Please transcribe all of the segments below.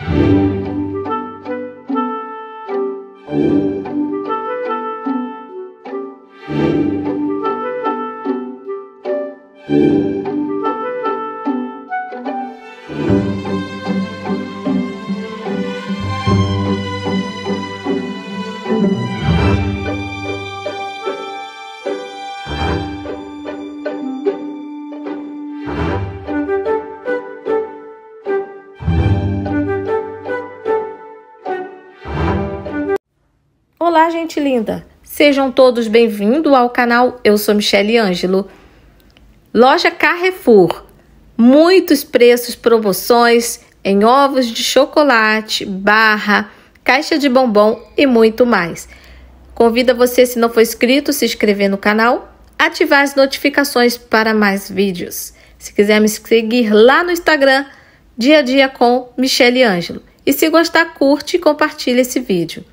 Música Olá, gente linda! Sejam todos bem-vindos ao canal. Eu sou Michele Ângelo. Loja Carrefour. Muitos preços, promoções em ovos de chocolate, barra, caixa de bombom e muito mais. Convida você, se não for inscrito, se inscrever no canal, ativar as notificações para mais vídeos. Se quiser me seguir lá no Instagram, dia a dia com Michele Ângelo. E se gostar, curte e compartilha esse vídeo.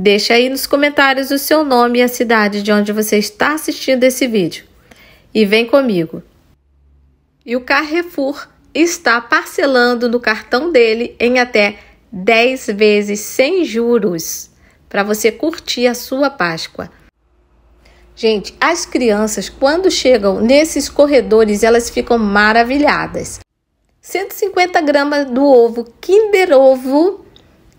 Deixe aí nos comentários o seu nome e a cidade de onde você está assistindo esse vídeo. E vem comigo! E o Carrefour está parcelando no cartão dele em até 10 vezes sem juros para você curtir a sua Páscoa. Gente, as crianças quando chegam nesses corredores elas ficam maravilhadas. 150 gramas do ovo Kinder Ovo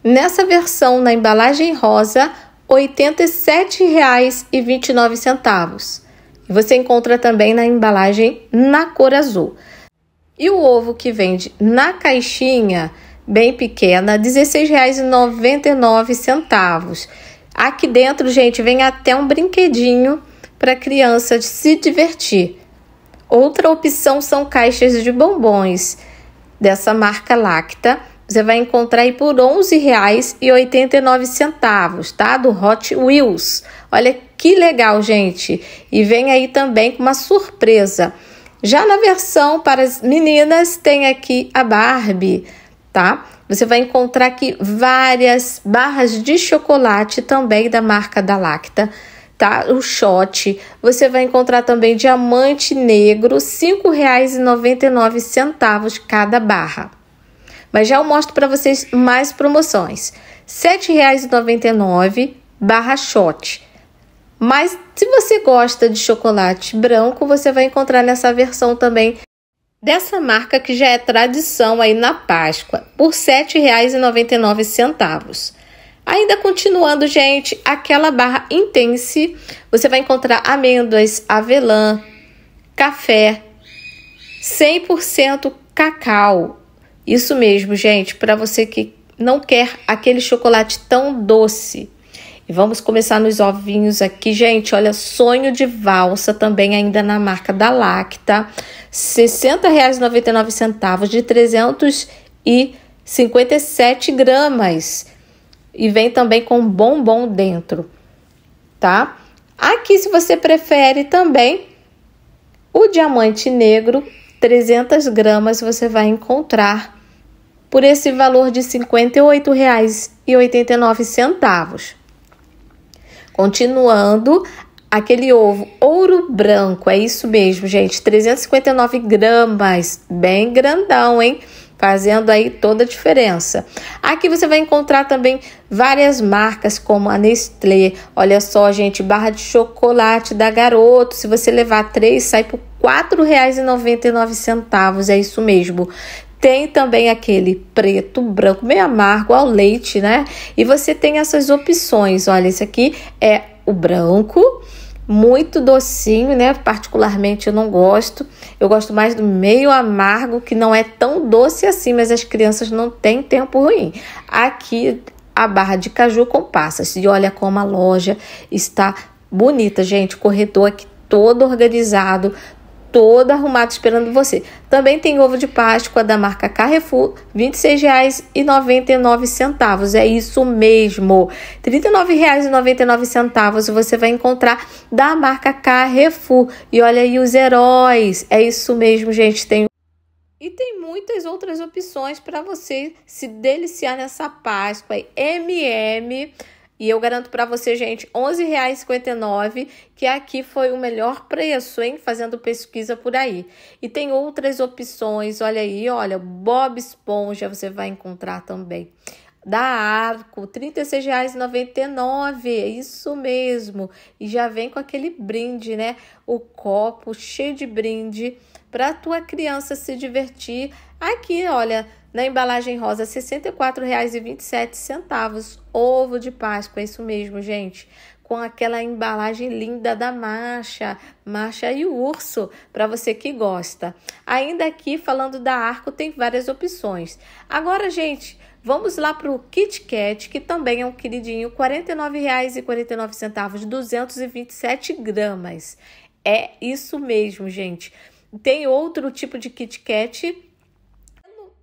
Nessa versão, na embalagem rosa, R$ 87,29. Você encontra também na embalagem na cor azul. E o ovo que vende na caixinha, bem pequena, R$ 16,99. Aqui dentro, gente, vem até um brinquedinho para a criança se divertir. Outra opção são caixas de bombons dessa marca Lacta você vai encontrar aí por R$ 11,89, tá? Do Hot Wheels. Olha que legal, gente. E vem aí também com uma surpresa. Já na versão para as meninas tem aqui a Barbie, tá? Você vai encontrar aqui várias barras de chocolate também da marca da Lacta tá? O shot. Você vai encontrar também diamante negro, R$ 5,99 cada barra mas já eu mostro para vocês mais promoções. R$ 7,99 barra shot. Mas se você gosta de chocolate branco, você vai encontrar nessa versão também dessa marca que já é tradição aí na Páscoa, por R$ 7,99. Ainda continuando, gente, aquela barra Intense, você vai encontrar amêndoas, avelã, café, 100% cacau. Isso mesmo, gente, para você que não quer aquele chocolate tão doce. E vamos começar nos ovinhos aqui, gente. Olha, sonho de valsa também ainda na marca da Lacta. R$ 60,99 de 357 gramas. E vem também com bombom dentro, tá? Aqui, se você prefere também o diamante negro, 300 gramas você vai encontrar por esse valor de R$ 58,89. Continuando, aquele ovo ouro branco, é isso mesmo, gente, 359 gramas, bem grandão, hein? Fazendo aí toda a diferença. Aqui você vai encontrar também várias marcas como a Nestlé. Olha só, gente, barra de chocolate da Garoto. Se você levar três, sai por R$ 4,99. É isso mesmo. Tem também aquele preto, branco, meio amargo ao leite, né? E você tem essas opções. Olha, esse aqui é o branco, muito docinho, né? Particularmente eu não gosto. Eu gosto mais do meio amargo, que não é tão doce assim, mas as crianças não têm tempo ruim. Aqui a barra de caju com passas. E olha como a loja está bonita, gente. O corredor aqui todo organizado, todo arrumado esperando você. Também tem ovo de Páscoa da marca Carrefour, R$ 26,99. É isso mesmo. R$ 39,99 você vai encontrar da marca Carrefour. E olha aí os heróis. É isso mesmo, gente. Tem e tem muitas outras opções para você se deliciar nessa Páscoa. MM e eu garanto para você, gente, R$ 11,59, que aqui foi o melhor preço, hein? Fazendo pesquisa por aí. E tem outras opções, olha aí, olha, Bob Esponja você vai encontrar também. Da Arco, R$ 36,99, é isso mesmo. E já vem com aquele brinde, né? O copo cheio de brinde para a tua criança se divertir. Aqui, olha, na embalagem rosa, R$ 64,27. Ovo de Páscoa, é isso mesmo, gente. Com aquela embalagem linda da Marcha, Marcha e o Urso, para você que gosta. Ainda aqui, falando da Arco, tem várias opções. Agora, gente, Vamos lá para o Kit Kat, que também é um queridinho, R$ 49,49, 227 gramas. É isso mesmo, gente. Tem outro tipo de Kit Kat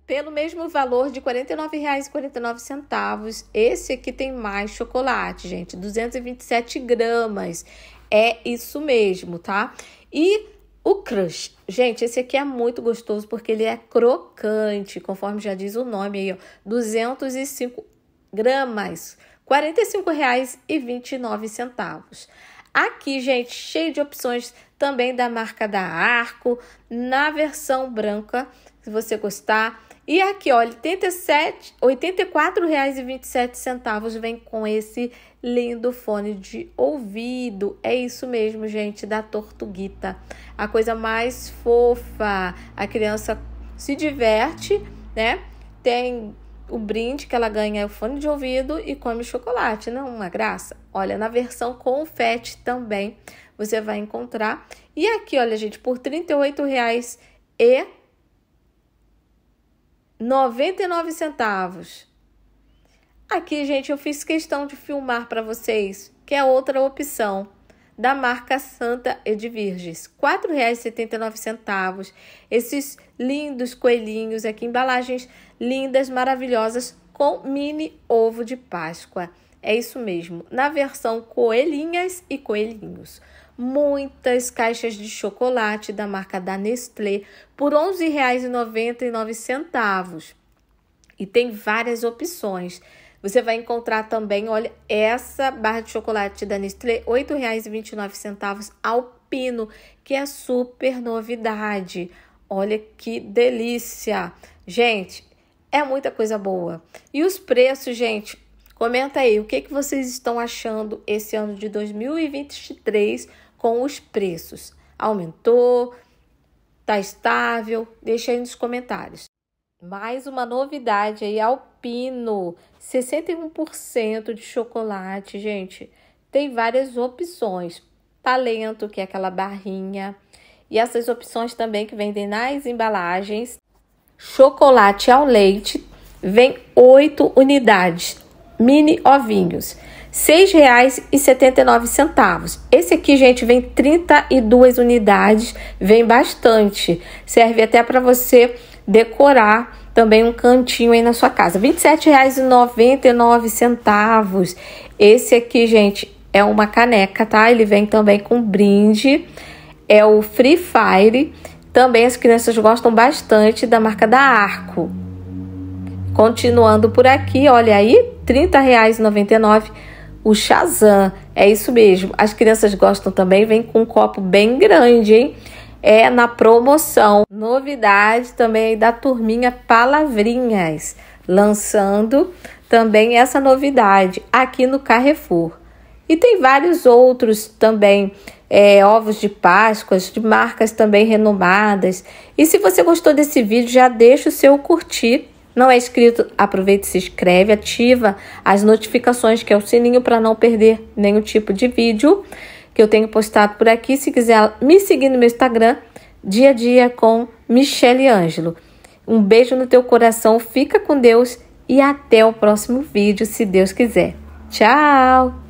pelo mesmo valor de R$ 49,49. Esse aqui tem mais chocolate, gente, 227 gramas. É isso mesmo, tá? E o crush. Gente, esse aqui é muito gostoso porque ele é crocante, conforme já diz o nome aí, ó, 205 gramas, R$ 45,29. Aqui, gente, cheio de opções também da marca da Arco, na versão branca, se você gostar. E aqui, ó, R$ 84,27 vem com esse lindo fone de ouvido. É isso mesmo, gente, da Tortuguita. A coisa mais fofa. A criança se diverte, né? Tem o brinde que ela ganha é o fone de ouvido e come chocolate, não uma graça? Olha, na versão confete também você vai encontrar. E aqui, olha, gente, por R$ 38,99. e centavos. Aqui, gente, eu fiz questão de filmar para vocês, que é outra opção da marca Santa Edvirges, R$ 4,79. Esses lindos coelhinhos aqui, embalagens lindas, maravilhosas, com mini ovo de Páscoa. É isso mesmo, na versão coelhinhas e coelhinhos. Muitas caixas de chocolate da marca da Nestlé por R$ 11,99. E tem várias opções você vai encontrar também, olha, essa barra de chocolate da Nestlé, R$ 8,29 ao pino, que é super novidade. Olha que delícia! Gente, é muita coisa boa. E os preços, gente, comenta aí o que, que vocês estão achando esse ano de 2023 com os preços. Aumentou? Tá estável? Deixa aí nos comentários. Mais uma novidade aí, Alpino, 61% de chocolate, gente. Tem várias opções. Talento, que é aquela barrinha, e essas opções também que vendem nas embalagens. Chocolate ao leite, vem 8 unidades, mini ovinhos, R$ 6,79. Esse aqui, gente, vem 32 unidades, vem bastante. Serve até para você decorar também um cantinho aí na sua casa. R$ 27,99. Esse aqui, gente, é uma caneca, tá? Ele vem também com brinde. É o Free Fire. Também as crianças gostam bastante da marca da Arco. Continuando por aqui, olha aí, R$ 30,99 o Shazam. É isso mesmo. As crianças gostam também, vem com um copo bem grande, hein? é na promoção. Novidade também da turminha Palavrinhas, lançando também essa novidade aqui no Carrefour. E tem vários outros também, é, ovos de Páscoas, de marcas também renomadas. E se você gostou desse vídeo, já deixa o seu curtir. Não é inscrito? Aproveita e se inscreve, ativa as notificações, que é o sininho para não perder nenhum tipo de vídeo que eu tenho postado por aqui. Se quiser me seguir no meu Instagram, dia a dia com Michele Ângelo. Um beijo no teu coração, fica com Deus e até o próximo vídeo, se Deus quiser. Tchau!